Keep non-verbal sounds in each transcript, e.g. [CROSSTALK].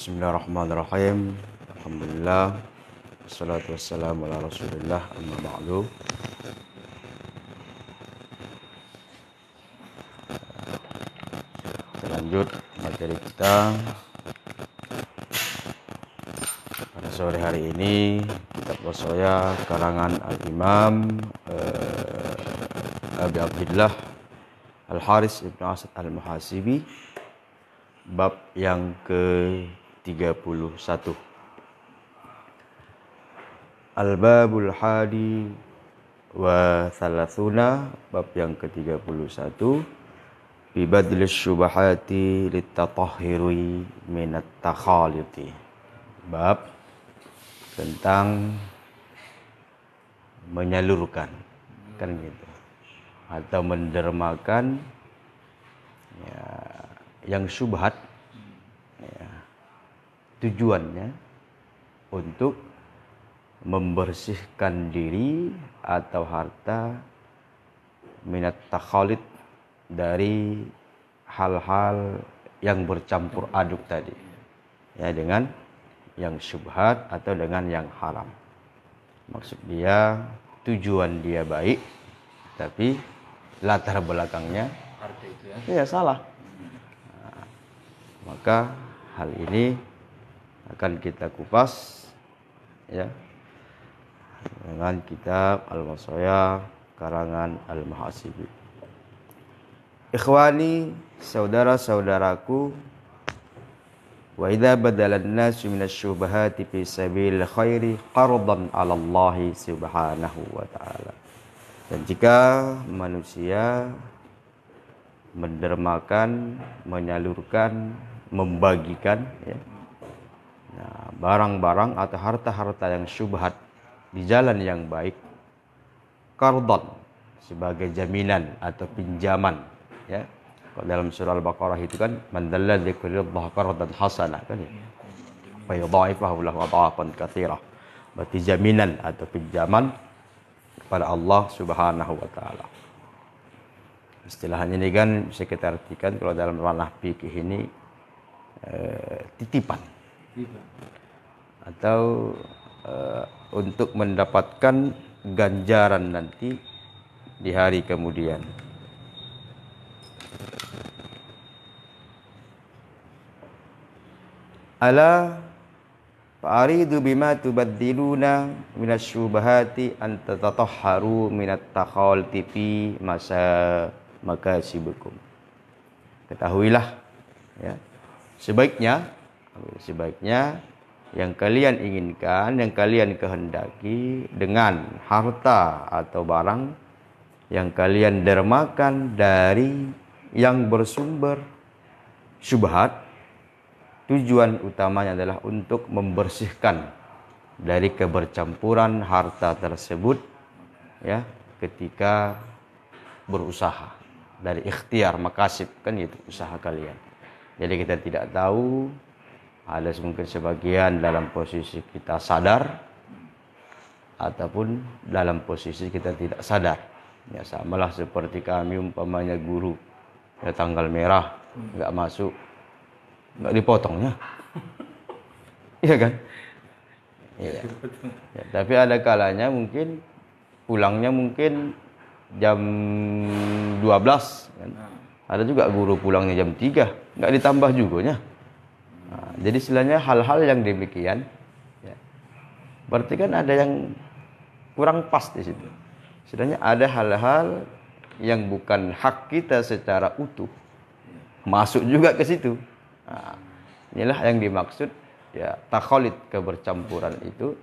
Bismillahirrahmanirrahim. Alhamdulillah. Wassalatu wassalamu ala Rasulillah amma ba'du. Kita lanjut materi kita pada sore hari ini kitab Wasaya karangan Al-Imam eh, Abi Abdullah Al-Haris Ibn Asad Al-Muhasibi bab yang ke 31 Al-Babul Hadi wa bab yang ke-31 Bibadli syubahati litatahhiri minat takhaliti Bab tentang menyalurkan kan gitu atau mendermakan ya, yang syubhat tujuannya untuk membersihkan diri atau harta minat takhalid dari hal-hal yang bercampur aduk tadi ya dengan yang syubhat atau dengan yang haram maksud dia tujuan dia baik tapi latar belakangnya itu ya? ya salah maka hal ini akan kita kupas ya dengan kitab Al-Masaya karangan Al-Mahasibi. Ikhwani, saudara-saudaraku, wa idza badala an-nasu min asy fi sabil khairi qardan 'ala Allah subhanahu wa ta'ala. Dan jika manusia mendermakan, menyalurkan, membagikan ya, Ya, barang-barang atau harta-harta yang syubhat di jalan yang baik kardon sebagai jaminan atau pinjaman ya kalau dalam surah al-baqarah itu kan man dzalladzi qulillah qardan hasanah kan ya fa yudha'ifahu lahu adhafan katsira berarti jaminan atau pinjaman kepada Allah Subhanahu wa taala istilahnya ini kan bisa kita artikan kalau dalam ranah fikih ini eh, titipan atau uh, untuk mendapatkan ganjaran nanti di hari kemudian. Ala fa'aridu bima tubaddiluna minasyubahati an tatatahharu minat takhalti fi masa makasibukum. Ketahuilah ya. Sebaiknya Sebaiknya yang kalian inginkan, yang kalian kehendaki dengan harta atau barang yang kalian dermakan dari yang bersumber syubhat tujuan utamanya adalah untuk membersihkan dari kebercampuran harta tersebut ya ketika berusaha dari ikhtiar makasib kan itu usaha kalian jadi kita tidak tahu ada mungkin sebagian dalam posisi kita sadar ataupun dalam posisi kita tidak sadar ya samalah seperti kami umpamanya guru ya tanggal merah nggak masuk nggak dipotongnya [LAUGHS] iya kan iya ya, tapi ada kalanya mungkin pulangnya mungkin jam 12 kan nah. ada juga guru pulangnya jam 3 nggak ditambah juga ya jadi istilahnya hal-hal yang demikian ya. Berarti kan ada yang kurang pas di situ. Istilahnya ada hal-hal yang bukan hak kita secara utuh masuk juga ke situ. Nah, inilah yang dimaksud ya takhalid kebercampuran itu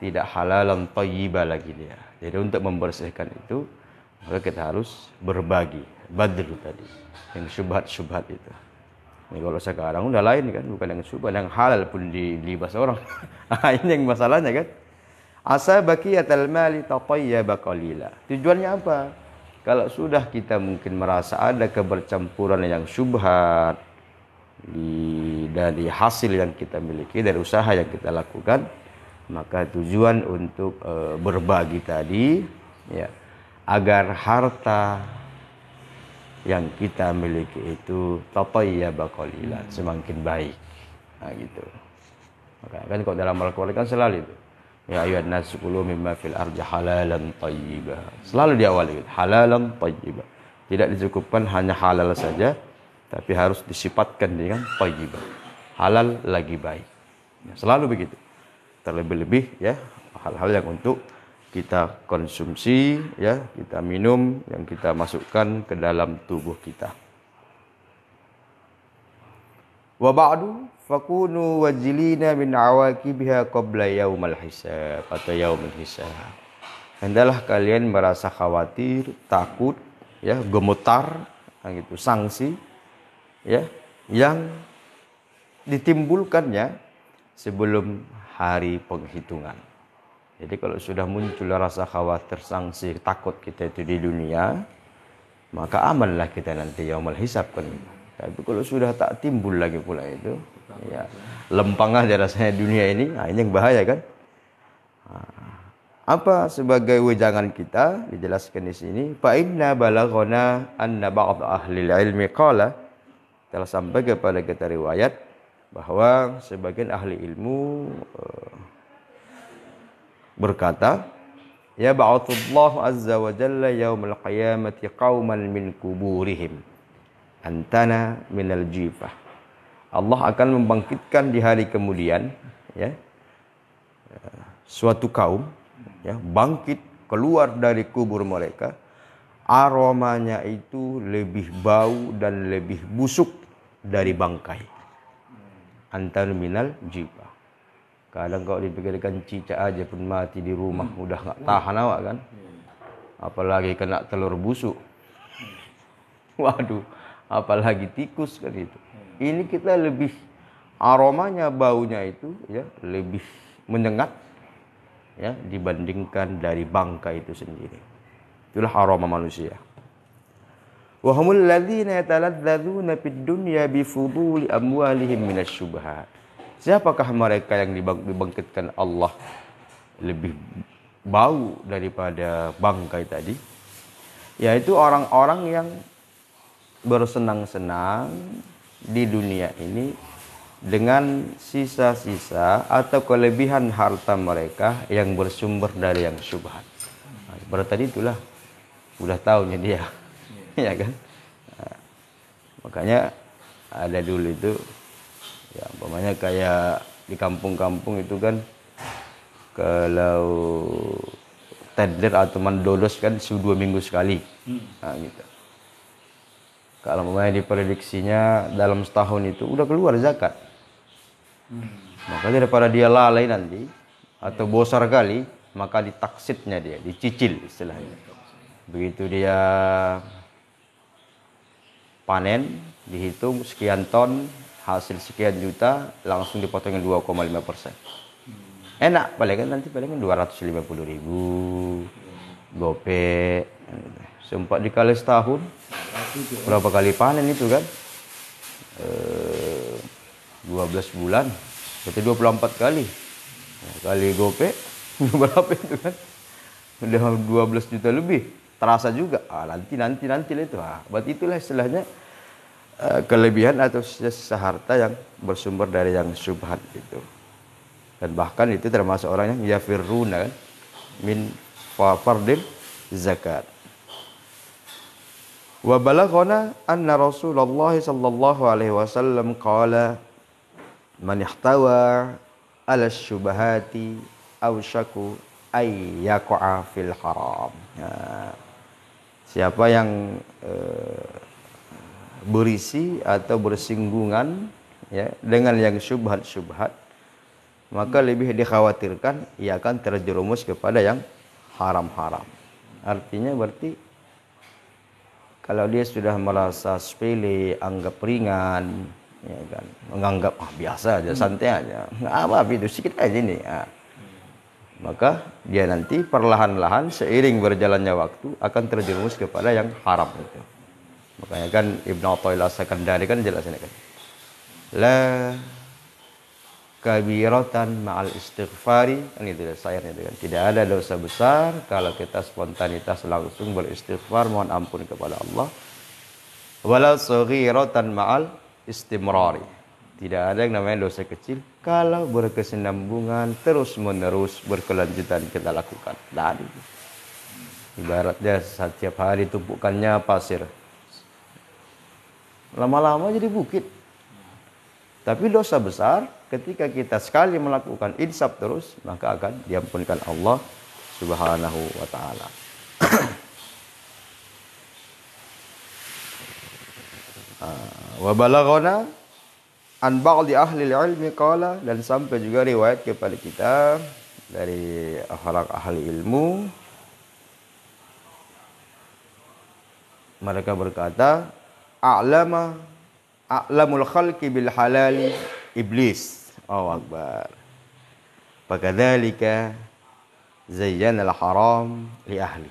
tidak halal dan thayyiba lagi dia. Jadi untuk membersihkan itu maka kita harus berbagi badru tadi yang syubhat-syubhat itu. Ini kalau sekarang udah lain kan, bukan yang subah yang halal pun dilibas orang. [LAUGHS] Ah, ini yang masalahnya kan. Asa baqiyatal mali bakal lila. Tujuannya apa? Kalau sudah kita mungkin merasa ada kebercampuran yang subhat di, dari hasil yang kita miliki, dari usaha yang kita lakukan, maka tujuan untuk e, berbagi tadi ya agar harta yang kita miliki itu bakal ya bakolila hmm. semakin baik nah, gitu maka kan kalau dalam Al-Quran kan selalu itu ya ayuhan nas kulu mimma fil ardi halalan tayyiba selalu diawali gitu. halalan tayyiba tidak dicukupkan hanya halal saja tapi harus disifatkan dengan tayyiba halal lagi baik ya, selalu begitu terlebih-lebih ya hal-hal yang untuk kita konsumsi ya kita minum yang kita masukkan ke dalam tubuh kita wa ba'du fakunu wajilina min awaqibiha qabla yaumal hisab atau yaumil hisab hendalah kalian merasa khawatir takut ya gemetar gitu sanksi ya yang ditimbulkannya sebelum hari penghitungan jadi kalau sudah muncul rasa khawatir, sanksi, takut kita itu di dunia, maka amanlah kita nanti yaumul hisab kan. Tapi kalau sudah tak timbul lagi pula itu, ya lempang aja rasanya dunia ini, nah, ini yang bahaya kan. Ah. Apa sebagai wejangan kita dijelaskan di sini, fa inna balaghana anna ba'd ahli ilmi qala telah sampai kepada kita riwayat bahwa sebagian ahli ilmu uh, berkata, Ya ba'athullahu azza wa jalla yaumil qiyamati qauman min kuburihim. Antana minal jifah. Allah akan membangkitkan di hari kemudian ya suatu kaum ya bangkit keluar dari kubur mereka aromanya itu lebih bau dan lebih busuk dari bangkai antar minal jibah Kadang kau dipikirkan cicak aja pun mati di rumah, hmm. udah nggak tahan awak kan. Hmm. Apalagi kena telur busuk. Hmm. Waduh, apalagi tikus kan itu. Hmm. Ini kita lebih aromanya baunya itu ya lebih menyengat ya dibandingkan dari bangka itu sendiri. Itulah aroma manusia. Wa humul ladzina yataladzadzuna fid dunya bi fuduli amwalihim minasy syubhat. Siapakah mereka yang dibangkitkan Allah lebih bau daripada bangkai tadi? Yaitu orang-orang yang bersenang-senang di dunia ini dengan sisa-sisa atau kelebihan harta mereka yang bersumber dari yang syubhat. Berarti tadi itulah udah tahunya dia, ya [LAUGHS] kan? Makanya ada dulu itu ya umpamanya kayak di kampung-kampung itu kan kalau tender atau mendolos kan sudah dua minggu sekali hmm. nah, gitu kalau umpamanya diprediksinya dalam setahun itu udah keluar zakat hmm. maka daripada dia lalai nanti atau bosar kali maka ditaksitnya dia dicicil istilahnya begitu dia panen dihitung sekian ton hasil sekian juta langsung dipotongin 2,5 persen enak palingan nanti palingan 250 ribu gope sempat dikali setahun berapa kali panen itu kan e, eh, 12 bulan berarti 24 kali kali gope [LAUGHS] berapa itu kan udah 12 juta lebih terasa juga ah, nanti nanti nanti itu ah, berarti itulah istilahnya Eh, kelebihan atau sisa yang bersumber dari yang subhat itu dan bahkan itu termasuk orang yang yafiruna kan, min fardil zakat wa balaghana anna Rasulullah sallallahu alaihi wasallam qala man ihtawa ala syubahati awsyaku ay yaqa fil haram nah, siapa yang eh, berisi atau bersinggungan ya dengan yang syubhat-syubhat maka lebih dikhawatirkan ia akan terjerumus kepada yang haram-haram. Artinya berarti kalau dia sudah merasa sepele, anggap ringan, ya kan, menganggap ah, biasa aja, santai aja, nggak apa itu sedikit aja nih. Ah. ya. maka dia nanti perlahan-lahan seiring berjalannya waktu akan terjerumus kepada yang haram itu. Makanya kan Ibn Atta'illah Sakandari kan ini kan. La kabiratan ma'al istighfari kan tidak gitu ya, sayangnya itu kan tidak ada dosa besar kalau kita spontanitas langsung beristighfar mohon ampun kepada Allah wala saghiratan ma'al istimrari tidak ada yang namanya dosa kecil kalau berkesinambungan terus menerus berkelanjutan kita lakukan tadi ibaratnya setiap hari tumpukannya pasir lama-lama jadi bukit. Tapi dosa besar ketika kita sekali melakukan insaf terus maka akan diampunkan Allah Subhanahu wa taala. [CLEARS THROAT] Ah, wa balaghana an ba'di ahli ilmi qala dan sampai juga riwayat kepada kita dari orang ahli ilmu mereka berkata a'lama a'lamul khalqi bil halali iblis. Allah Akbar. Fakadzalika zayyana al haram li ahli.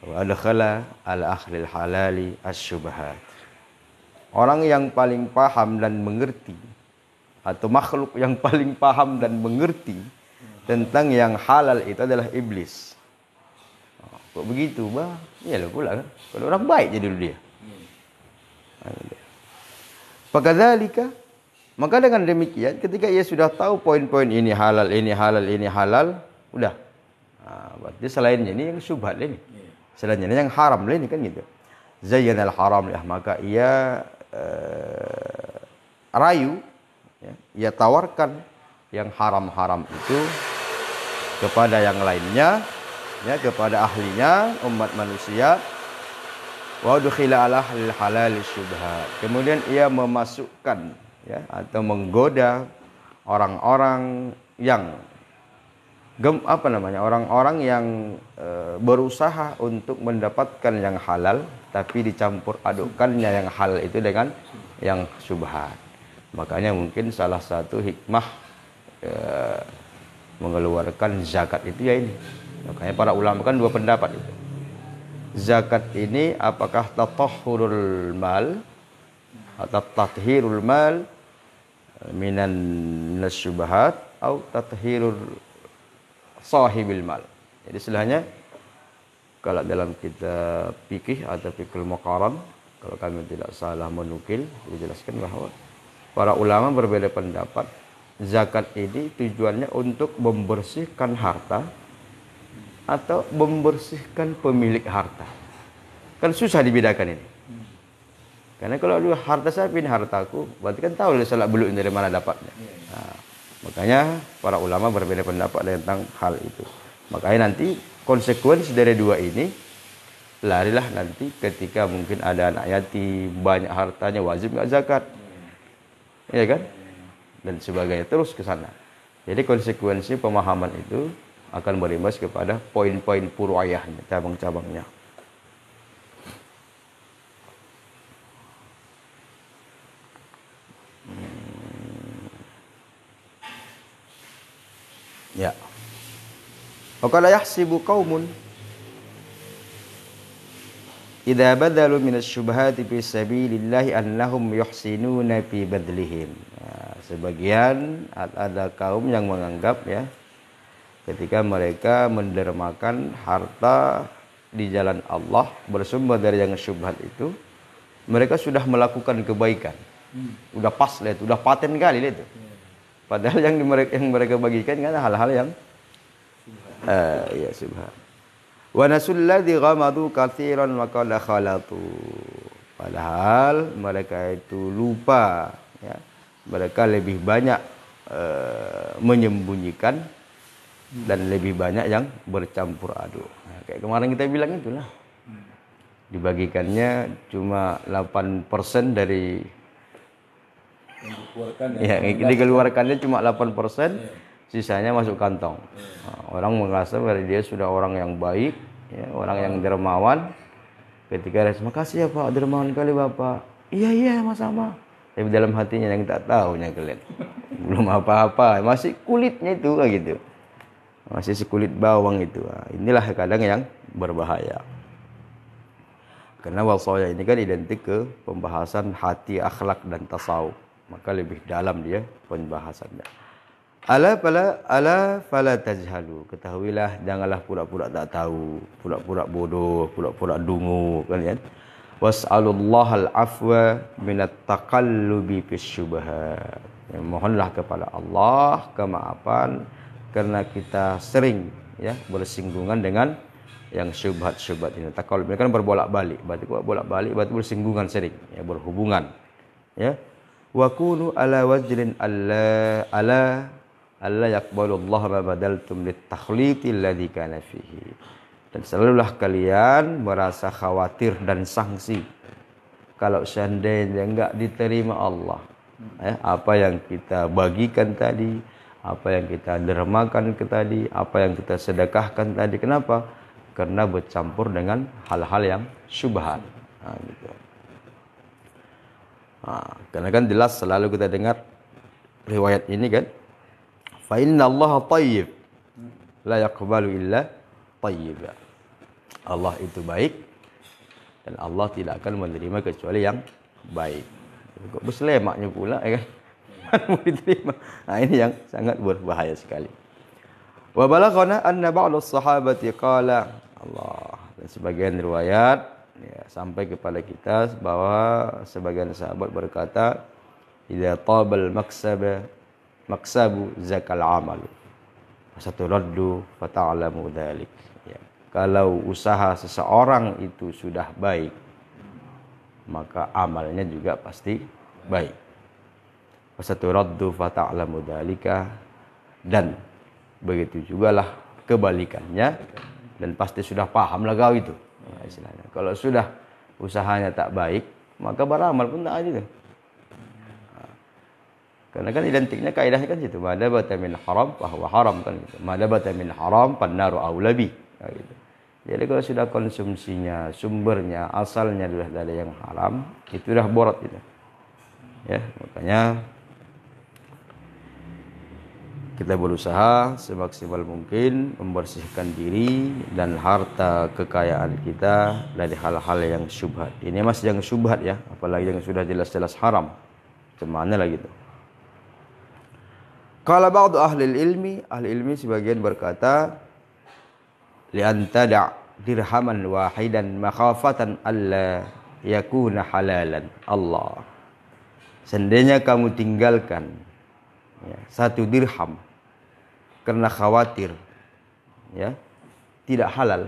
Wa adkhala al akhli al halali asyubahat. Orang yang paling paham dan mengerti atau makhluk yang paling paham dan mengerti tentang yang halal itu adalah iblis. Oh, kok begitu, bah? Iyalah pula kan. Kalau orang baik jadi dulu dia. Fakadzalika maka dengan demikian ketika ia sudah tahu poin-poin ini halal, ini halal, ini halal, udah. Nah, berarti selainnya ini yang syubhat ini. Selainnya ini yang haram ini kan gitu. Zayyanal haram ya maka ia eh, rayu ya, ia tawarkan yang haram-haram itu kepada yang lainnya ya kepada ahlinya umat manusia Wadukhila halal syubhat. Kemudian ia memasukkan ya atau menggoda orang-orang yang gem, apa namanya? orang-orang yang e, berusaha untuk mendapatkan yang halal tapi dicampur adukkannya yang halal itu dengan yang syubhat. Makanya mungkin salah satu hikmah e, mengeluarkan zakat itu ya ini. Makanya para ulama kan dua pendapat itu zakat ini apakah tatahhurul mal atau tathirul mal eh, minan nasyubahat atau tathirul sahibil mal. Jadi istilahnya kalau dalam kita fikih atau pikul muqaram kalau kami tidak salah menukil dijelaskan bahwa para ulama berbeda pendapat zakat ini tujuannya untuk membersihkan harta atau membersihkan pemilik harta. Kan susah dibedakan ini. Karena kalau dulu harta saya pindah hartaku, berarti kan tahu selak beluk dari mana dapatnya. Iya, iya. Nah, makanya para ulama berbeda pendapat tentang hal itu. Makanya nanti konsekuensi dari dua ini larilah nanti ketika mungkin ada anak yatim, banyak hartanya wajib nggak zakat. ya kan? Dan sebagainya terus ke sana. Jadi konsekuensi pemahaman itu akan berimbas kepada poin-poin purwayahnya, cabang-cabangnya. Hmm. Ya. Wakala yahsibu qaumun idza badalu minasy syubhati fi sabilillahi annahum yuhsinuna fi badlihim. Ya, sebagian ada kaum yang menganggap ya ketika mereka mendermakan harta di jalan Allah bersumber dari yang syubhat itu mereka sudah melakukan kebaikan hmm. udah pas lihat udah paten kali lihat hmm. padahal yang mereka yang mereka bagikan kan hal-hal yang Uh, eh, ya subhan wa ladzi ghamadu katsiran wa qala khalatu padahal mereka itu lupa ya mereka lebih banyak uh, menyembunyikan dan lebih banyak yang bercampur aduk. Nah, kayak kemarin kita bilang itulah. Dibagikannya cuma 8% dari yang dikeluarkan ya, iya, dikeluarkannya cuma 8%, ya. sisanya masuk kantong. Ya. Nah, orang merasa bahwa dia sudah orang yang baik, ya, orang yang dermawan. Ketika dia terima kasih ya Pak, dermawan kali Bapak. Iya iya sama-sama. Tapi dalam hatinya yang tak tahunya kalian. [LAUGHS] Belum apa-apa, masih kulitnya itu kayak gitu masih sekulit bawang itu ah, inilah kadang yang berbahaya karena wasoya ini kan identik ke pembahasan hati akhlak dan tasawuf maka lebih dalam dia pembahasannya ala pala ala fala tajhalu ketahuilah janganlah pura-pura tak tahu pura-pura bodoh pura-pura dungu kan kalian ya? was'alullah al-afwa minat taqallubi fis syubhat ya, mohonlah kepada Allah kemaafan karena kita sering ya bersinggungan dengan yang syubhat-syubhat ini. Takalub kan berbolak-balik, berarti bolak-balik berarti bersinggungan sering, ya berhubungan. Ya. Wa kunu ala wajrin alla ala alla yaqbalu Allah ma badaltum litakhliti alladhi kana fihi. Dan selalulah kalian merasa khawatir dan sanksi kalau seandainya enggak diterima Allah. Ya, apa yang kita bagikan tadi, apa yang kita dermakan ke tadi, apa yang kita sedekahkan tadi. Kenapa? Karena bercampur dengan hal-hal yang syubhat. Nah, gitu. nah, karena kan jelas selalu kita dengar riwayat ini kan. Fa inna Allah tayyib la yaqbalu illa Allah itu baik dan Allah tidak akan menerima kecuali yang baik. Kok beslemaknya pula ya kan? [LAUGHS] mau diterima. Nah, ini yang sangat berbahaya sekali. Wa balaghana anna ba'd sahabati qala Allah dan sebagian riwayat ya, sampai kepada kita bahwa sebagian sahabat berkata idza tabal maksaba maksabu zakal amalu saturaddu fata'lamu dzalik ya. kalau usaha seseorang itu sudah baik maka amalnya juga pasti baik fasaturaddu fata'lamu dzalika dan begitu jugalah kebalikannya dan pasti sudah pahamlah kau itu ya, istilahnya kalau sudah usahanya tak baik maka beramal pun tak ada karena kan identiknya kaidahnya kan situ mada bata min haram bahwa haram kan gitu mada bata min haram pannaru aulabi ya, gitu. jadi kalau sudah konsumsinya sumbernya asalnya sudah dari yang haram itu sudah borot gitu ya makanya kita berusaha semaksimal mungkin membersihkan diri dan harta kekayaan kita dari hal-hal yang syubhat. Ini masih yang syubhat ya, apalagi yang sudah jelas-jelas haram. Cemana lagi itu? Kalau ba'du ahli ilmi, ahli ilmi sebagian berkata liantada dirhaman wahidan makhafatan alla yakuna halalan. Allah. Seandainya kamu tinggalkan ya, satu dirham karena khawatir ya tidak halal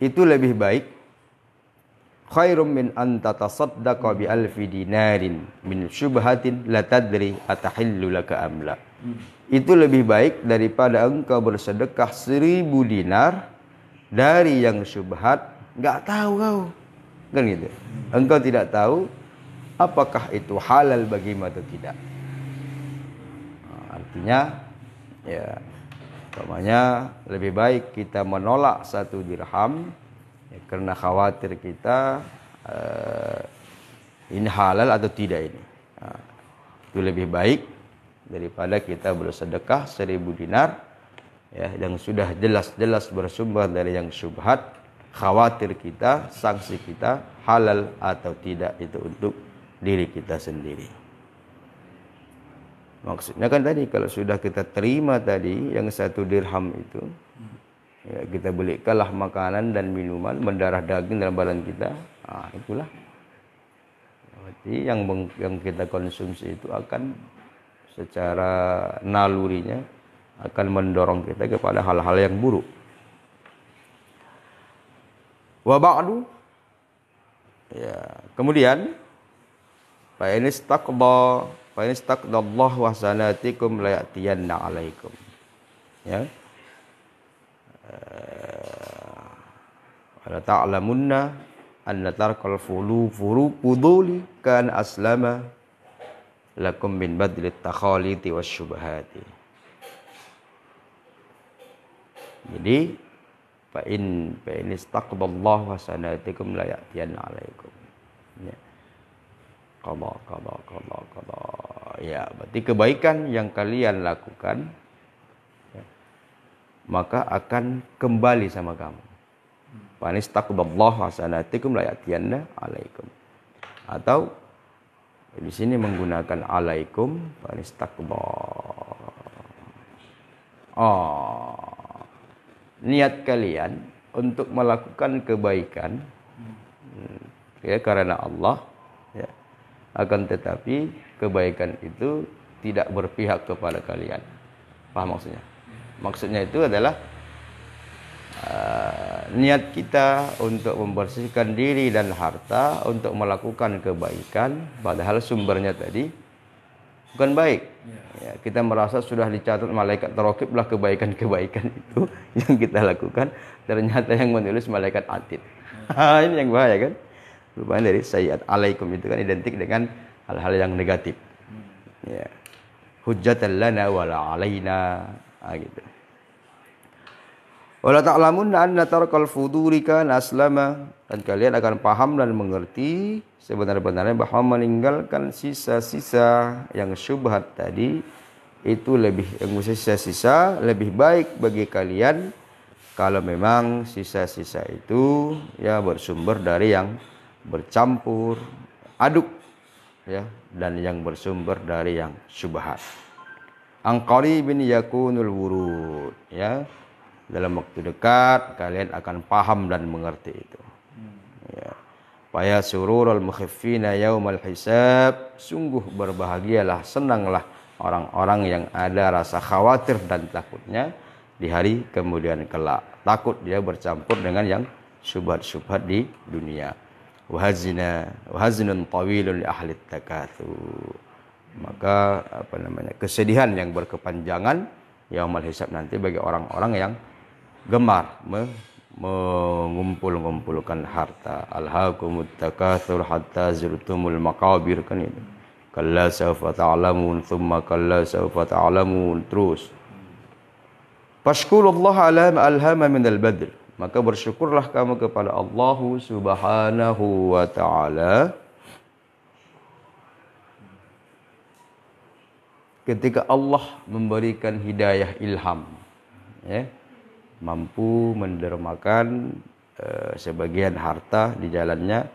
itu lebih baik khairum min an tatasaddaqa bi alfi dinarin min syubhatin la tadri atahillu laka amla itu lebih baik daripada engkau bersedekah seribu dinar dari yang syubhat nggak tahu kau kan gitu engkau tidak tahu apakah itu halal bagimu atau tidak Artinya ya namanya lebih baik kita menolak satu dirham ya, karena khawatir kita uh, ini halal atau tidak ini. Nah, itu lebih baik daripada kita bersedekah seribu dinar ya yang sudah jelas-jelas bersumber dari yang subhat khawatir kita sanksi kita halal atau tidak itu untuk diri kita sendiri. Maksudnya kan tadi kalau sudah kita terima tadi yang satu dirham itu, ya, kita belikanlah makanan dan minuman mendarah daging dalam badan kita. Nah, itulah. Berarti yang yang kita konsumsi itu akan secara nalurinya akan mendorong kita kepada hal-hal yang buruk. Wa ba'du ya, kemudian fa ini istaqba fa in istaqdallahu hasanatikum la ya'tiyanna 'alaikum ya wala eh, ta'lamunna anna tarkal fulu furu puduli kan aslama lakum min badli takhaliti wasyubahati jadi fa in fa in istaqdallahu hasanatikum la ya'tiyanna 'alaikum ya qada qada qada qada ya berarti kebaikan yang kalian lakukan ya, maka akan kembali sama kamu Panistaqballahu hasanatikum la yatiyanna alaikum. Atau di sini menggunakan alaikum panistaqbal. Oh. Ah, niat kalian untuk melakukan kebaikan hmm, ya karena Allah akan tetapi kebaikan itu tidak berpihak kepada kalian paham maksudnya maksudnya itu adalah uh, niat kita untuk membersihkan diri dan harta untuk melakukan kebaikan padahal sumbernya tadi bukan baik ya, ya kita merasa sudah dicatat malaikat terokiblah kebaikan-kebaikan itu [LAUGHS] yang kita lakukan ternyata yang menulis malaikat atid ya. [LAUGHS] ini yang bahaya kan perubahan dari sayyid alaikum itu kan identik dengan hal-hal yang negatif hmm. ya hujjatan lana wala alaina nah, gitu wala ta'lamun anna tarkal fuduri kana aslama dan kalian akan paham dan mengerti sebenarnya benarnya bahwa meninggalkan sisa-sisa yang syubhat tadi itu lebih yang sisa-sisa lebih baik bagi kalian kalau memang sisa-sisa itu ya bersumber dari yang bercampur aduk ya dan yang bersumber dari yang syubhat angkali bin yakunul wurud ya dalam waktu dekat kalian akan paham dan mengerti itu ya Faya sururul mukhiffina yaumal hisab Sungguh berbahagialah, senanglah orang-orang yang ada rasa khawatir dan takutnya di hari kemudian kelak. Takut dia bercampur dengan yang subhat-subhat di dunia wahazina wahaznun tawilun li ahli takatsu maka apa namanya kesedihan yang berkepanjangan yang hisab nanti bagi orang-orang yang gemar me mengumpul-ngumpulkan harta alhaakumut takatsur hatta zurtumul maqabir kan itu kalla sawfa ta'lamun thumma kalla sawfa ta'lamun terus Fashkurullaha alhama min al-badr maka bersyukurlah kamu kepada Allah Subhanahu wa taala ketika Allah memberikan hidayah ilham ya mampu mendermakan uh, sebagian harta di jalannya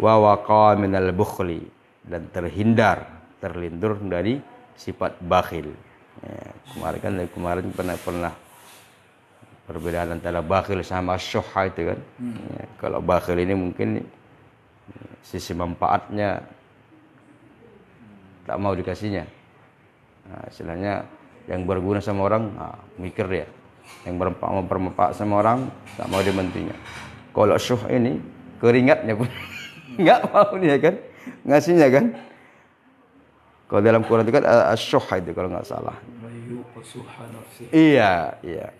wa waqa minal bukhli dan terhindar terlindung dari sifat bakhil ya, kemarin kan kemarin pernah pernah perbedaan antara bakhil sama syuha itu kan hmm. ya, kalau bakhil ini mungkin sisi manfaatnya tak mau dikasihnya nah, istilahnya yang berguna sama orang nah, mikir dia yang bermanfaat sama orang tak mau dimentinya kalau syuh ini keringatnya pun [LAUGHS] nggak mau dia kan ngasihnya kan kalau dalam Quran itu kan asyuh eh, eh, itu kalau nggak salah iya iya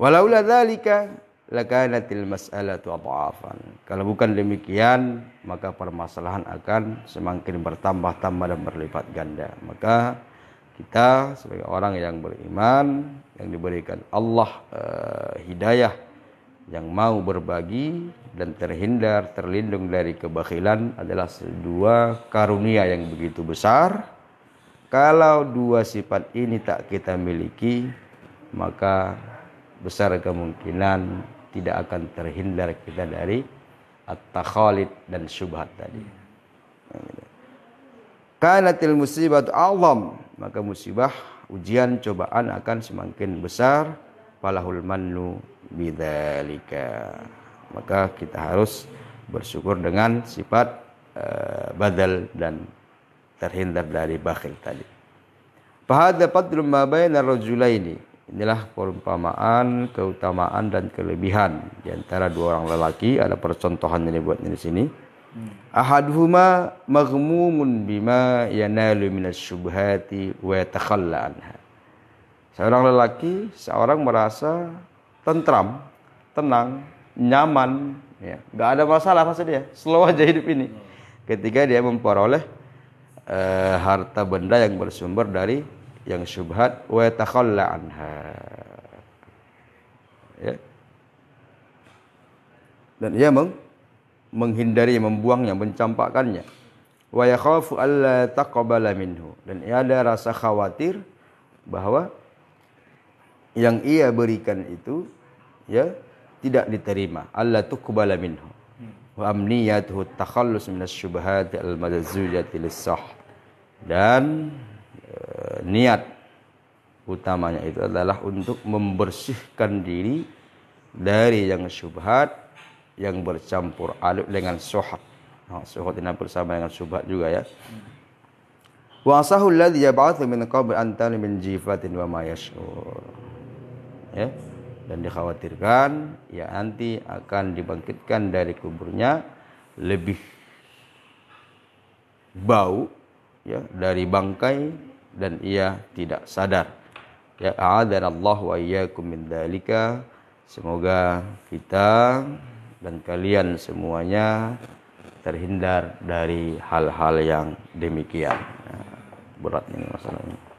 Walaula dzalika lakanatil mas'alatu adhafan. Kalau bukan demikian, maka permasalahan akan semakin bertambah-tambah dan berlipat ganda. Maka kita sebagai orang yang beriman yang diberikan Allah uh, hidayah yang mau berbagi dan terhindar terlindung dari kebakhilan adalah dua karunia yang begitu besar. Kalau dua sifat ini tak kita miliki, maka besar kemungkinan tidak akan terhindar kita dari at-takhalid dan syubhat tadi. Kanatil musibat alam maka musibah ujian cobaan akan semakin besar falahul mannu bidzalika maka kita harus bersyukur dengan sifat eh, badal dan terhindar dari bakhil tadi fahadha fadlu ma baina rajulaini Inilah perumpamaan, keutamaan dan kelebihan di antara dua orang lelaki. Ada percontohannya dibuat di sini. Ahaduhuma maghmumun bima yanalu minas syubhati wa yatakhalla anha. Seorang lelaki, seorang merasa tentram, tenang, nyaman, ya. Gak ada masalah masa dia, slow aja hidup ini. Ketika dia memperoleh uh, harta benda yang bersumber dari yang syubhat wa takhalla anha ya dan ia meng menghindari membuangnya mencampakkannya wa yakhafu alla taqbala minhu dan ia ada rasa khawatir bahwa yang ia berikan itu ya tidak diterima alla tuqbala minhu wa amniyatuhu takhallus minasy syubhat al-madzujati lis dan niat utamanya itu adalah untuk membersihkan diri dari yang syubhat yang bercampur aduk dengan syuhat. Nah, syuhat ini bersama dengan syubhat juga ya. Wa asahul ladzi yab'atsu min qabl an min jifatin wa ma yash'ur. Ya. Dan dikhawatirkan ya nanti akan dibangkitkan dari kuburnya lebih bau ya dari bangkai dan ia tidak sadar. Ya a'adana Allah wa iyyakum min dzalika. Semoga kita dan kalian semuanya terhindar dari hal-hal yang demikian. Ya, Berat ini masalahnya.